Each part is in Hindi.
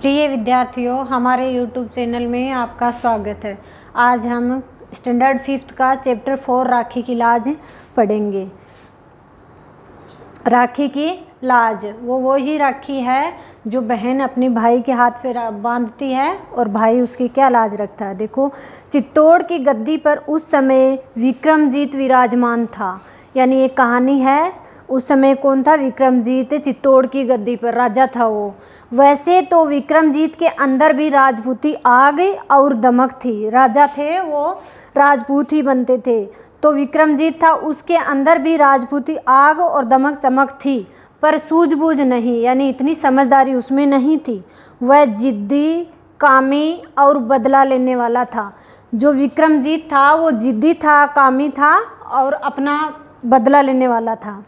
प्रिय विद्यार्थियों हमारे YouTube चैनल में आपका स्वागत है आज हम स्टैंडर्ड फिफ्थ का चैप्टर फोर राखी की लाज पढ़ेंगे राखी की लाज वो वो ही राखी है जो बहन अपने भाई के हाथ पे बांधती है और भाई उसकी क्या लाज रखता है देखो चित्तौड़ की गद्दी पर उस समय विक्रमजीत विराजमान था यानी ये कहानी है उस समय कौन था विक्रमजीत चित्तौड़ की गद्दी पर राजा था वो वैसे तो विक्रमजीत के अंदर भी राजपूती आग और दमक थी राजा थे वो राजपूत ही बनते थे तो विक्रमजीत था उसके अंदर भी राजपूती आग और दमक चमक थी पर सूझबूझ नहीं यानी इतनी समझदारी उसमें नहीं थी वह जिद्दी कामी और बदला लेने वाला था जो विक्रमजीत था वो जिद्दी था कामी था और अपना बदला लेने वाला था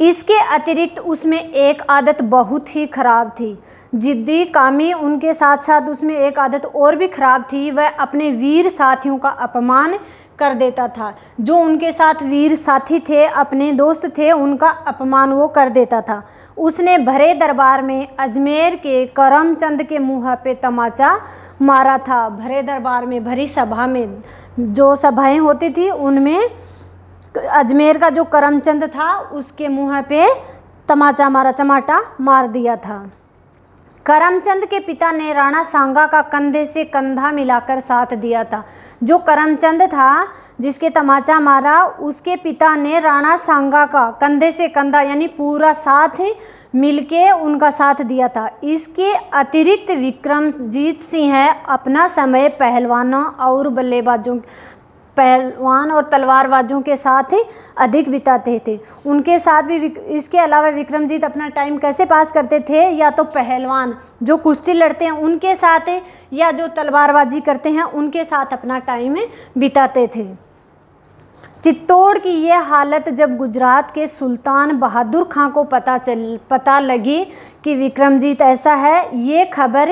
इसके अतिरिक्त उसमें एक आदत बहुत ही ख़राब थी जिद्दी कामी उनके साथ साथ उसमें एक आदत और भी ख़राब थी वह अपने वीर साथियों का अपमान कर देता था जो उनके साथ वीर साथी थे अपने दोस्त थे उनका अपमान वो कर देता था उसने भरे दरबार में अजमेर के करमचंद के मुँह पे तमाचा मारा था भरे दरबार में भरी सभा में जो सभाएं होती थी उनमें अजमेर का जो करमचंद था उसके मुँह पे तमाचा मारा चमाटा मार दिया था करमचंद के पिता ने राणा सांगा का कंधे से कंधा मिलाकर साथ दिया था जो करमचंद था जिसके तमाचा मारा उसके पिता ने राणा सांगा का कंधे से कंधा यानी पूरा साथ मिलके उनका साथ दिया था इसके अतिरिक्त विक्रमजीत सिंह अपना समय पहलवानों और बल्लेबाजों पहलवान और तलवारबाजों के साथ ही अधिक बिताते थे उनके साथ भी इसके अलावा विक्रमजीत अपना टाइम कैसे पास करते थे या तो पहलवान जो कुश्ती लड़ते हैं उनके साथ या जो तलवारबाजी करते हैं उनके साथ अपना टाइम बिताते थे चित्तौड़ की यह हालत जब गुजरात के सुल्तान बहादुर खां को पता चल पता लगी कि विक्रमजीत ऐसा है ये खबर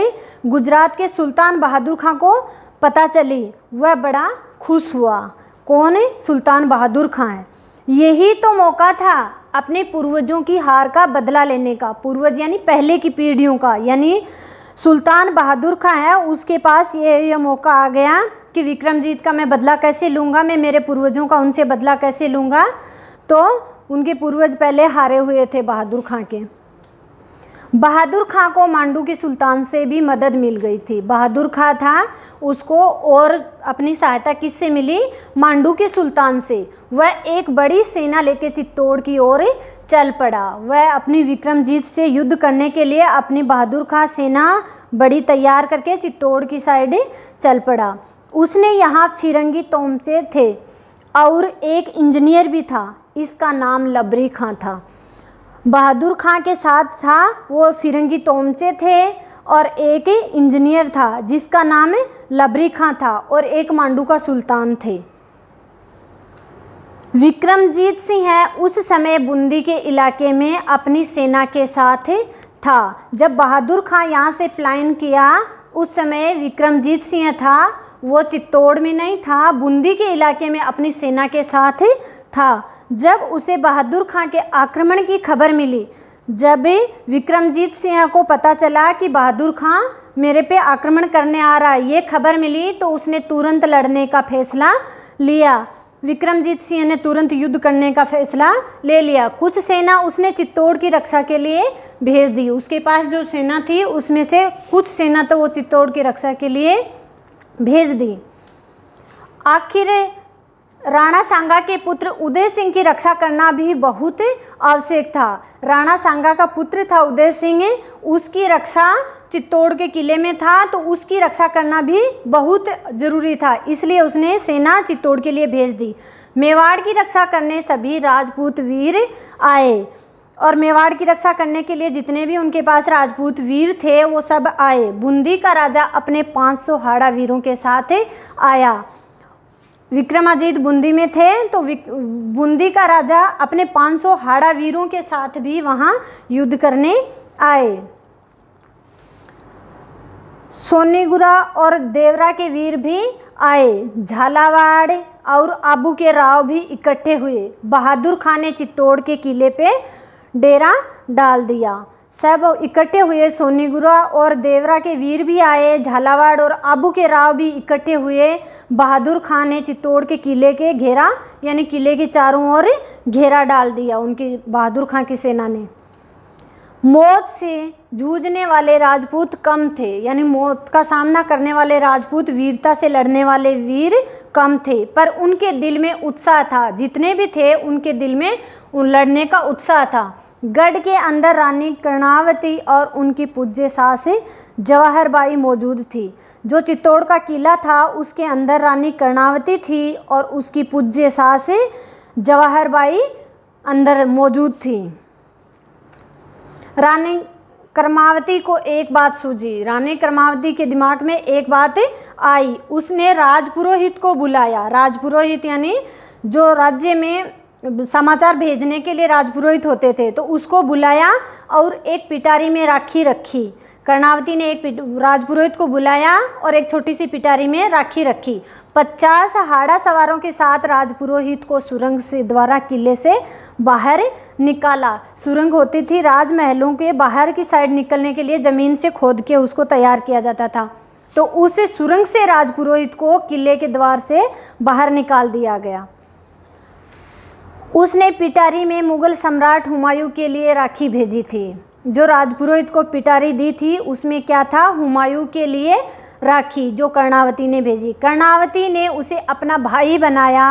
गुजरात के सुल्तान बहादुर खां को पता चली वह बड़ा खुश हुआ कौन है सुल्तान बहादुर खां है यही तो मौका था अपने पूर्वजों की हार का बदला लेने का पूर्वज यानी पहले की पीढ़ियों का यानी सुल्तान बहादुर खां है उसके पास ये ये मौका आ गया कि विक्रमजीत का मैं बदला कैसे लूँगा मैं मेरे पूर्वजों का उनसे बदला कैसे लूँगा तो उनके पूर्वज पहले हारे हुए थे बहादुर खां के बहादुर खां को मांडू की सुल्तान से भी मदद मिल गई थी बहादुर खां था उसको और अपनी सहायता किससे मिली मांडू के सुल्तान से वह एक बड़ी सेना लेकर चित्तौड़ की ओर चल पड़ा वह अपनी विक्रमजीत से युद्ध करने के लिए अपनी बहादुर खां सेना बड़ी तैयार करके चित्तौड़ की साइड चल पड़ा उसने यहाँ फिरंगी तोमचे थे और एक इंजीनियर भी था इसका नाम लबरी खां था बहादुर खां के साथ था वो फिरंगी तोमचे थे और एक इंजीनियर था जिसका नाम लबरी खां था और एक मांडू का सुल्तान थे विक्रमजीत सिंह है उस समय बूंदी के इलाके में अपनी सेना के साथ था जब बहादुर खां यहाँ से प्लान किया उस समय विक्रमजीत सिंह था वो चित्तौड़ में नहीं था बूंदी के इलाके में अपनी सेना के साथ ही था जब उसे बहादुर खां के आक्रमण की खबर मिली जब विक्रमजीत सिंह को पता चला कि बहादुर खां मेरे पे आक्रमण करने आ रहा है ये खबर मिली तो उसने तुरंत लड़ने का फैसला लिया विक्रमजीत सिंह ने तुरंत युद्ध करने का फैसला ले लिया कुछ सेना उसने चित्तौड़ की रक्षा के लिए भेज दी उसके पास जो सेना थी उसमें से कुछ सेना तो वो चित्तौड़ की रक्षा के लिए भेज दी आखिर राणा सांगा के पुत्र उदय सिंह की रक्षा करना भी बहुत आवश्यक था राणा सांगा का पुत्र था उदय सिंह उसकी रक्षा चित्तौड़ के किले में था तो उसकी रक्षा करना भी बहुत जरूरी था इसलिए उसने सेना चित्तौड़ के लिए भेज दी मेवाड़ की रक्षा करने सभी राजपूत वीर आए और मेवाड़ की रक्षा करने के लिए जितने भी उनके पास राजपूत वीर थे वो सब आए बूंदी का राजा अपने 500 हाड़ा वीरों के साथ आया विक्रमाजीत बूंदी में थे तो बूंदी का राजा अपने 500 हाड़ा वीरों के साथ भी वहाँ युद्ध करने आए सोनीगुरा और देवरा के वीर भी आए झालावाड़ और आबू के राव भी इकट्ठे हुए बहादुर खान ने चित्तौड़ के किले पे डेरा डाल दिया सब इकट्ठे हुए सोनीगुरा और देवरा के वीर भी आए झालावाड़ और आबू के राव भी इकट्ठे हुए बहादुर खान ने चित्तौड़ के किले के घेरा यानी किले के चारों ओर घेरा डाल दिया उनकी बहादुर खां की सेना ने मौत से जूझने वाले राजपूत कम थे यानी मौत का सामना करने वाले राजपूत वीरता से लड़ने वाले वीर कम थे पर उनके दिल में उत्साह था जितने भी थे उनके दिल में लड़ने का उत्साह था गढ़ के अंदर रानी कर्णावती और उनकी पूज्य सास जवाहरबाई मौजूद थी जो चित्तौड़ का किला था उसके अंदर रानी कर्णावती थी और उसकी पूज्य सास जवाहरबाई अंदर मौजूद थी रानी कर्मावती को एक बात सूझी रानी कर्मावती के दिमाग में एक बात आई उसने राजपुरोहित को बुलाया राजपुरोहित यानी जो राज्य में समाचार भेजने के लिए राजपुरोहित होते थे तो उसको बुलाया और एक पिटारी में राखी रखी कर्णावती ने एक राजपुरोहित को बुलाया और एक छोटी सी पिटारी में राखी रखी पचास हाड़ा सवारों के साथ राजपुरोहित को सुरंग से द्वारा किले से बाहर निकाला सुरंग होती थी राजमहलों के बाहर की साइड निकलने के लिए ज़मीन से खोद के उसको तैयार किया जाता था तो उस सुरंग से राजपुरोहित को किले के द्वार से बाहर निकाल दिया गया उसने पिटारी में मुगल सम्राट हुमायूं के लिए राखी भेजी थी जो राजपुरोहित को पिटारी दी थी उसमें क्या था हुमायूं के लिए राखी जो कर्णावती ने भेजी कर्णावती ने उसे अपना भाई बनाया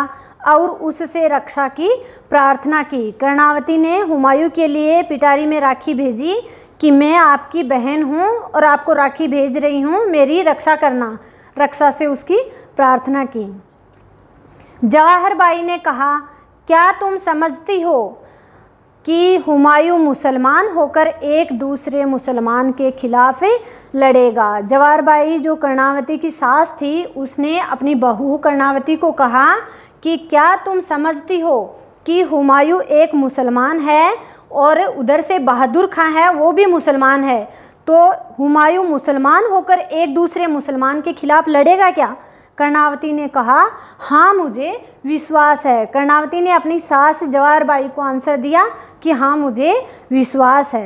और उससे रक्षा की प्रार्थना की कर्णावती ने हुमायूं के लिए पिटारी में राखी भेजी कि मैं आपकी बहन हूँ और आपको राखी भेज रही हूँ मेरी रक्षा करना रक्षा से उसकी प्रार्थना की जवाहर बाई ने कहा क्या तुम समझती हो कि हुमायूं मुसलमान होकर एक दूसरे मुसलमान के खिलाफ लड़ेगा जवारबाई जो कर्णावती की सास थी उसने अपनी बहू कर्णावती को कहा कि क्या तुम समझती हो कि हुमायूं एक मुसलमान है और उधर से बहादुर खां है वो भी मुसलमान है तो हुमायूं मुसलमान होकर एक दूसरे मुसलमान के खिलाफ लड़ेगा क्या कर्णावती ने कहा हाँ मुझे विश्वास है कर्णावती ने अपनी सास जवाहरबाई को आंसर दिया कि हाँ मुझे विश्वास है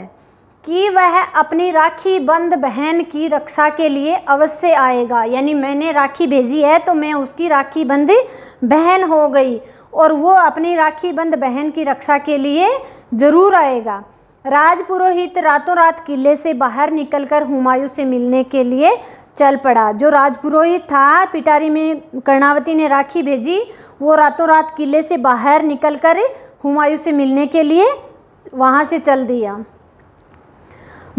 कि वह अपनी राखी बंद बहन की रक्षा के लिए अवश्य आएगा यानी मैंने राखी भेजी है तो मैं उसकी राखी बंद बहन हो गई और वो अपनी राखी बंद बहन की रक्षा के लिए ज़रूर आएगा राजपुरोहित रातों रात किले से बाहर निकलकर हुमायूं से मिलने के लिए चल पड़ा जो राजपुरोहित था पिटारी में कर्णावती ने राखी भेजी वो रातों रात किले से बाहर निकलकर हुमायूं से मिलने के लिए वहाँ से चल दिया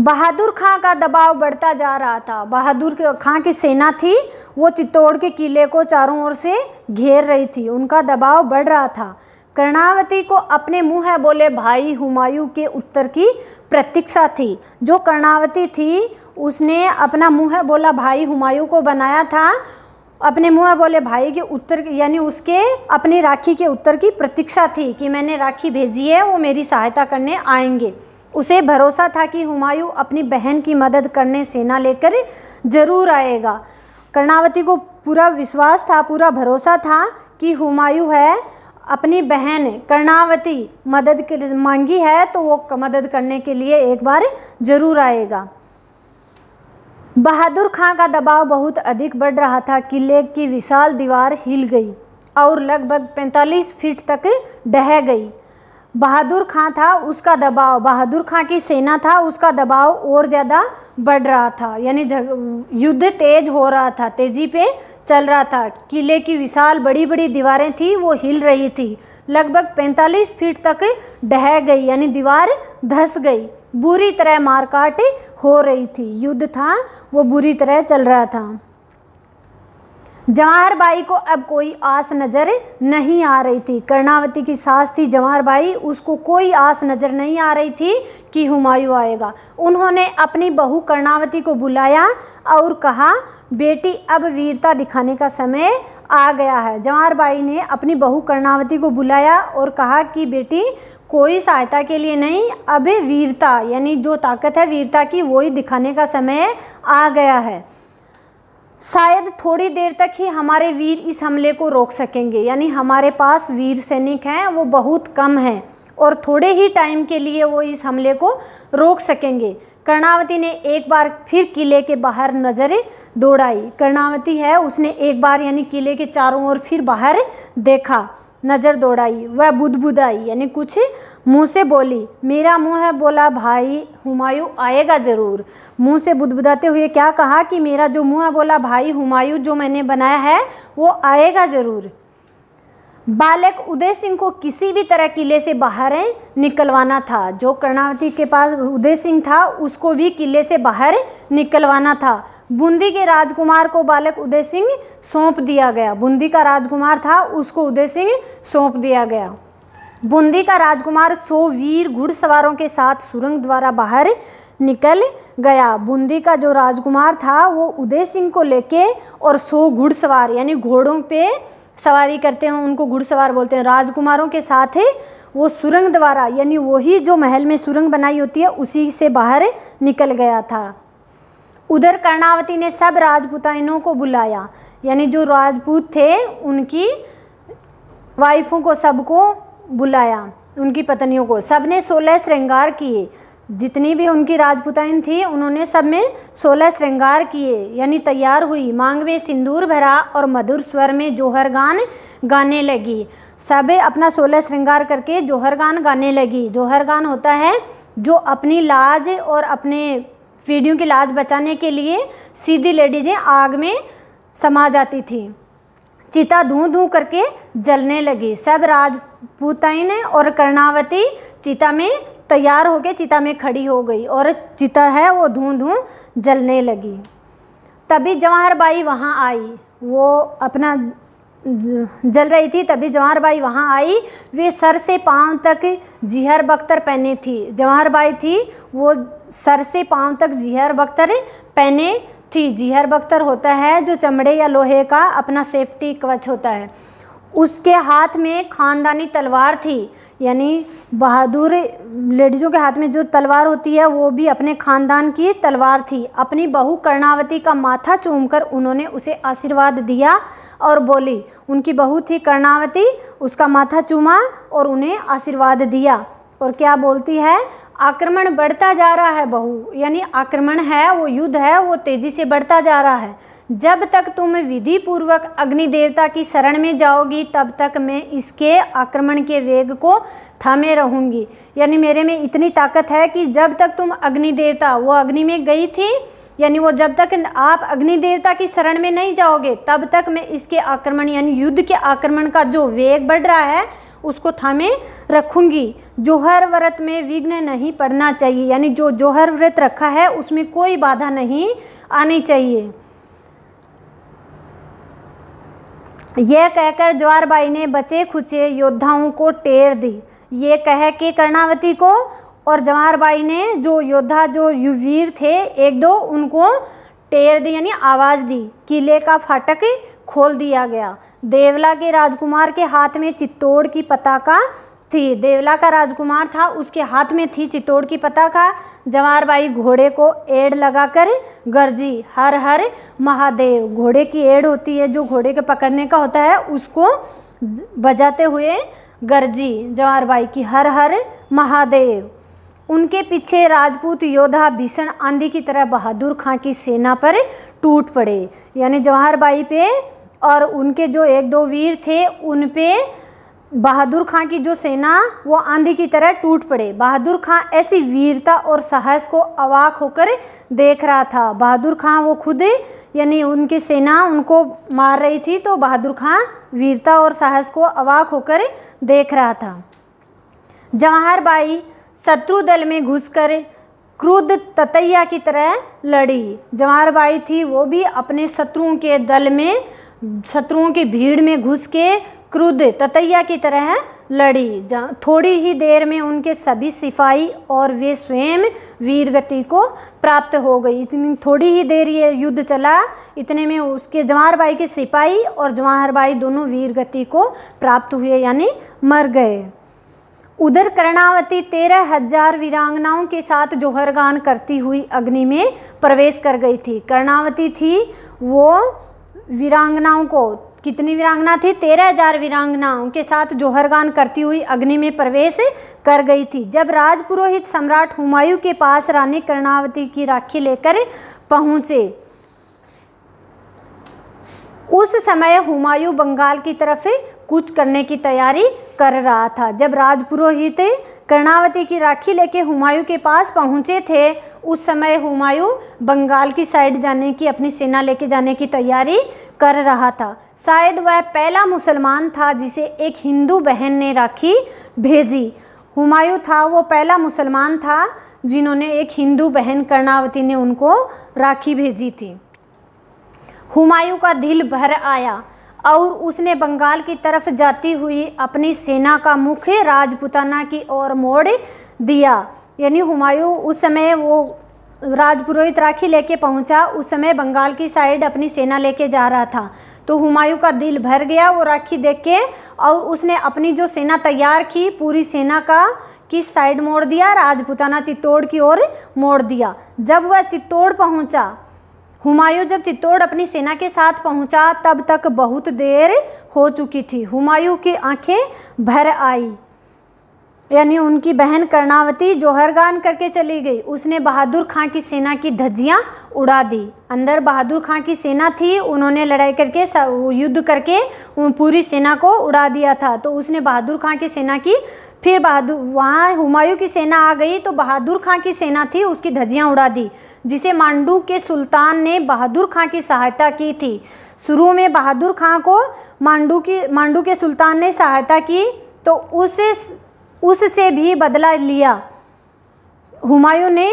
बहादुर खां का दबाव बढ़ता जा रहा था बहादुर खां की सेना थी वो चित्तौड़ के किले को चारों ओर से घेर रही थी उनका दबाव बढ़ रहा था कर्णावती को अपने मुँह है बोले भाई हुमायूं के उत्तर की प्रतीक्षा थी जो कर्णावती थी उसने अपना मुँह है बोला भाई हुमायूं को बनाया था अपने मुँह बोले भाई के उत्तर यानी उसके अपनी राखी के उत्तर की प्रतीक्षा थी कि मैंने राखी भेजी है वो मेरी सहायता करने आएंगे उसे भरोसा था कि हुमायूं अपनी बहन की मदद करने सेना लेकर जरूर आएगा कर्णावती को पूरा विश्वास था पूरा भरोसा था कि हुमायूं है अपनी बहन कर्णावती मदद के लिए मांगी है तो वो मदद करने के लिए एक बार जरूर आएगा बहादुर खां का दबाव बहुत अधिक बढ़ रहा था किले की विशाल दीवार हिल गई और लगभग 45 फीट तक ढह गई बहादुर खां था उसका दबाव बहादुर खां की सेना था उसका दबाव और ज़्यादा बढ़ रहा था यानी युद्ध तेज हो रहा था तेजी पे चल रहा था किले की विशाल बड़ी बड़ी दीवारें थी वो हिल रही थी लगभग 45 फीट तक ढह गई यानी दीवार धस गई बुरी तरह मारकाट हो रही थी युद्ध था वो बुरी तरह चल रहा था जवाहर बाई को अब कोई आस नज़र नहीं आ रही थी कर्णावती की सास थी जवाहर बाई उसको कोई आस नज़र नहीं आ रही थी कि हुमायूं आएगा उन्होंने अपनी बहू कर्णावती को बुलाया और कहा बेटी अब वीरता दिखाने का समय आ गया है जवाहर बाई ने अपनी बहू कर्णावती को बुलाया और कहा कि बेटी कोई सहायता के लिए नहीं अब वीरता यानी जो ताकत है वीरता की वही दिखाने का समय आ गया है शायद थोड़ी देर तक ही हमारे वीर इस हमले को रोक सकेंगे यानी हमारे पास वीर सैनिक हैं वो बहुत कम हैं और थोड़े ही टाइम के लिए वो इस हमले को रोक सकेंगे कर्णावती ने एक बार फिर किले के बाहर नज़रें दौड़ाई कर्णावती है उसने एक बार यानी किले के चारों ओर फिर बाहर देखा नज़र दौड़ाई वह बुदबुदाई यानी कुछ मुंह से बोली मेरा मुंह है बोला भाई हुमायूं आएगा ज़रूर मुंह से बुदबुदाते हुए क्या कहा कि मेरा जो मुंह है बोला भाई हुमायूं जो मैंने बनाया है वो आएगा ज़रूर बालक उदय सिंह को किसी भी तरह किले से बाहर निकलवाना था जो कर्णावती के पास उदय सिंह था उसको भी किले से बाहर निकलवाना था बूंदी के राजकुमार को बालक उदय सिंह सौंप दिया गया बूंदी का राजकुमार था उसको उदय सिंह सौंप दिया गया बूंदी का राजकुमार सौ वीर घुड़सवारों के साथ सुरंग द्वारा बाहर निकल गया बूंदी का जो राजकुमार था वो उदय सिंह को लेके और सौ घुड़सवार यानी घोड़ों पे सवारी करते हैं उनको घुड़सवार बोलते हैं राजकुमारों के साथ ही वो सुरंग द्वारा यानी वही जो महल में सुरंग बनाई होती है उसी से बाहर निकल गया था उधर कर्णावती ने सब राजपूताइनों को बुलाया यानी जो राजपूत थे उनकी वाइफों को सबको बुलाया उनकी पत्नियों को सबने सोलह श्रृंगार किए जितनी भी उनकी राजपुताइन थी उन्होंने सब में सोलह श्रृंगार किए यानी तैयार हुई मांग में सिंदूर भरा और मधुर स्वर में जोहर गान गाने लगी सब अपना सोलह श्रृंगार करके जोहर गान गाने लगी जोहर गान होता है जो अपनी लाज और अपने पीढ़ियों की लाज बचाने के लिए सीधी लेडीजें आग में समा जाती थी चिता धूं धूं करके जलने लगी सब राजपूताइन और कर्णावती चिता में तैयार हो गए चिता में खड़ी हो गई और चिता है वो धूं धूं जलने लगी तभी जवाहर बाई वहाँ आई वो अपना जल रही थी तभी जवाहर बाई वहाँ आई वे सर से पाँव तक जिहर बख्तर पहने थी जवाहर बाई थी वो सर से पाँव तक जिहर बख्तर पहने थी जिहर बख्तर होता है जो चमड़े या लोहे का अपना सेफ्टी कवच होता है उसके हाथ में खानदानी तलवार थी यानी बहादुर लेडीज़ों के हाथ में जो तलवार होती है वो भी अपने खानदान की तलवार थी अपनी बहू कर्णावती का माथा चूमकर उन्होंने उसे आशीर्वाद दिया और बोली उनकी बहू थी कर्णावती उसका माथा चूमा और उन्हें आशीर्वाद दिया और क्या बोलती है आक्रमण बढ़ता जा रहा है बहु यानी आक्रमण है वो युद्ध है वो तेजी से बढ़ता जा रहा है जब तक तुम विधि पूर्वक अग्नि देवता की शरण में जाओगी तब तक मैं इसके आक्रमण के वेग को थामे रहूँगी यानी मेरे में इतनी ताकत है कि जब तक तुम अग्नि देवता वो अग्नि में गई थी यानी वो जब तक आप अग्नि देवता की शरण में नहीं जाओगे तब तक मैं इसके आक्रमण यानी युद्ध के आक्रमण का जो वेग बढ़ रहा है उसको थामे रखूंगी जोहर व्रत में विघ्न नहीं पड़ना चाहिए यानी जो जोहर व्रत रखा है उसमें कोई बाधा नहीं आनी चाहिए यह कहकर ज्वारबाई ने बचे खुचे योद्धाओं को टेर दी ये कह के कर्णावती को और जवाहरबाई ने जो योद्धा जो युवीर थे एक दो उनको टेर दी यानी आवाज़ दी किले का फाटक खोल दिया गया देवला के राजकुमार के हाथ में चित्तौड़ की पताका थी देवला का राजकुमार था उसके हाथ में थी चित्तौड़ की पताका बाई घोड़े को एड लगाकर गर्जी हर हर महादेव घोड़े की एड होती है जो घोड़े के पकड़ने का होता है उसको बजाते हुए गर्जी बाई की हर हर महादेव उनके पीछे राजपूत योद्धा भीषण आंधी की तरह बहादुर खां की सेना पर टूट पड़े यानी जवाहर बाई पे और उनके जो एक दो वीर थे उन पे बहादुर खां की जो सेना वो आंधी की तरह टूट पड़े बहादुर खां ऐसी वीरता और साहस को अवाक होकर देख रहा था बहादुर खां वो खुद यानी उनकी सेना उनको मार रही थी तो बहादुर खां वीरता और साहस को अवाक होकर देख रहा था जवाहर बाई शत्रु दल में घुसकर क्रुद्ध ततैया की तरह लड़ी जवाहर बाई थी वो भी अपने शत्रुओं के दल में शत्रुओं की भीड़ में घुस के क्रुद्ध ततैया की तरह लड़ी थोड़ी ही देर में उनके सभी सिपाही और वे स्वयं वीरगति को प्राप्त हो गई इतनी थोड़ी ही देर ये युद्ध चला इतने में उसके जवाहर बाई के सिपाही और जवाहर बाई दोनों वीरगति को प्राप्त हुए यानी मर गए उधर कर्णावती तेरह हजार वीरांगनाओं के साथ जोहरगान करती हुई अग्नि में प्रवेश कर गई थी कर्णावती थी वो वीरांगनाओं को कितनी वीरांगना थी तेरह हजार वीरांगनाओं के साथ जोहरगान करती हुई अग्नि में प्रवेश कर गई थी जब राजपुरोहित सम्राट हुमायूं के पास रानी कर्णावती की राखी लेकर पहुंचे उस समय हुमायूं बंगाल की तरफ कूच करने की तैयारी कर रहा था जब राजपुरोहित कर्णावती की राखी लेके हुमायूं के पास पहुँचे थे उस समय हुमायूं बंगाल की साइड जाने की अपनी सेना लेके जाने की तैयारी कर रहा था शायद वह पहला मुसलमान था जिसे एक हिंदू बहन ने राखी भेजी हुमायूं था वो पहला मुसलमान था जिन्होंने एक हिंदू बहन कर्णावती ने उनको राखी भेजी थी हुमायूं का दिल भर आया और उसने बंगाल की तरफ जाती हुई अपनी सेना का मुख्य राजपुताना की ओर मोड़ दिया यानी हुमायूं उस समय वो राजपुरोहित राखी लेके पहुंचा उस समय बंगाल की साइड अपनी सेना लेके जा रहा था तो हुमायूं का दिल भर गया वो राखी देख के और उसने अपनी जो सेना तैयार की पूरी सेना का किस साइड मोड़ दिया राजपुताना चित्तौड़ की ओर मोड़ दिया जब वह चित्तौड़ पहुंचा हुमायूं जब चित्तौड़ अपनी सेना के साथ पहुंचा तब तक बहुत देर हो चुकी थी हुमायूं की आंखें भर आई यानी उनकी बहन कर्णावती जोहरगान करके चली गई उसने बहादुर खां की सेना की धज्जियाँ उड़ा दी अंदर बहादुर खां की सेना थी उन्होंने लड़ाई करके युद्ध करके पूरी सेना को उड़ा दिया था तो उसने बहादुर खां की सेना की फिर बहादुर वहाँ हुमायूं की सेना आ गई तो बहादुर खां की सेना थी उसकी धज्जियाँ उड़ा दी जिसे मांडू के सुल्तान ने बहादुर खां की सहायता की थी शुरू में बहादुर खां को मांडू की मांडू के सुल्तान ने सहायता की तो उसे उससे भी बदला लिया हुमायूं ने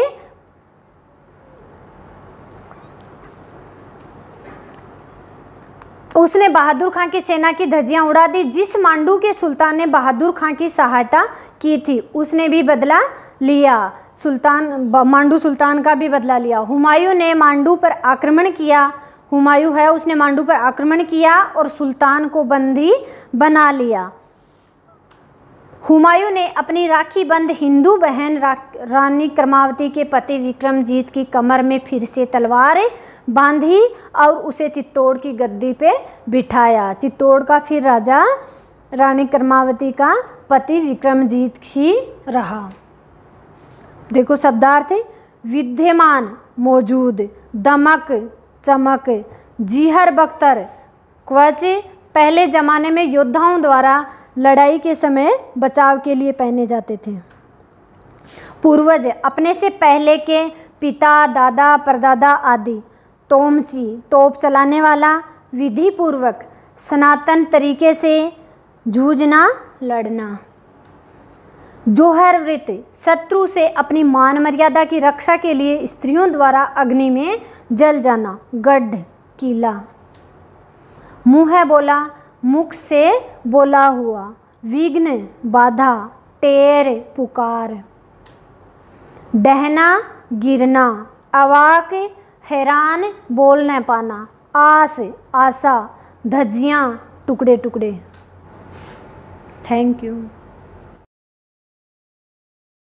उसने बहादुर खां की सेना की धज्जियां उड़ा दी जिस मांडू के सुल्तान ने बहादुर खां की सहायता की थी उसने भी बदला लिया सुल्तान मांडू सुल्तान का भी बदला लिया हुमायूं ने मांडू पर आक्रमण किया हुमायूं है उसने मांडू पर आक्रमण किया और सुल्तान को बंदी बना लिया हुमायूं ने अपनी राखी बंद हिंदू बहन रानी क्रमावती के पति विक्रमजीत की कमर में फिर से तलवार बांधी और उसे चित्तौड़ की गद्दी पे बिठाया चित्तौड़ का फिर राजा रानी क्रमावती का पति विक्रमजीत ही रहा देखो शब्दार्थ विद्यमान मौजूद दमक चमक जीहर बख्तर क्वच पहले ज़माने में योद्धाओं द्वारा लड़ाई के समय बचाव के लिए पहने जाते थे पूर्वज अपने से पहले के पिता दादा परदादा आदि तोमची तोप चलाने वाला विधि पूर्वक सनातन तरीके से जूझना लड़ना जोहर वृत्त शत्रु से अपनी मान मर्यादा की रक्षा के लिए स्त्रियों द्वारा अग्नि में जल जाना गड्ढ किला मुँह है बोला मुख से बोला हुआ विघ्न बाधा टेर पुकार डहना गिरना अवाक हैरान बोल न पाना आस आशा धज्जियाँ टुकड़े टुकड़े थैंक यू